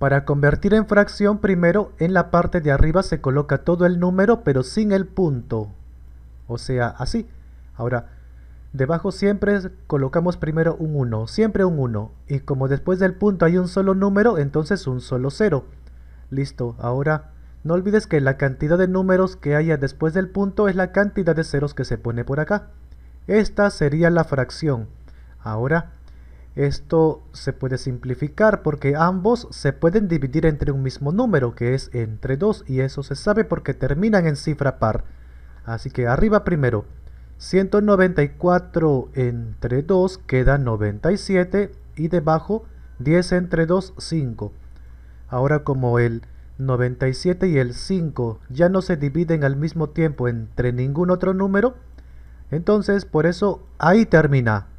Para convertir en fracción primero en la parte de arriba se coloca todo el número pero sin el punto. O sea, así. Ahora, debajo siempre colocamos primero un 1, siempre un 1. Y como después del punto hay un solo número, entonces un solo 0. Listo, ahora no olvides que la cantidad de números que haya después del punto es la cantidad de ceros que se pone por acá. Esta sería la fracción. Ahora, esto se puede simplificar porque ambos se pueden dividir entre un mismo número, que es entre 2, y eso se sabe porque terminan en cifra par. Así que arriba primero, 194 entre 2 queda 97 y debajo 10 entre 2, 5. Ahora como el 97 y el 5 ya no se dividen al mismo tiempo entre ningún otro número, entonces por eso ahí termina.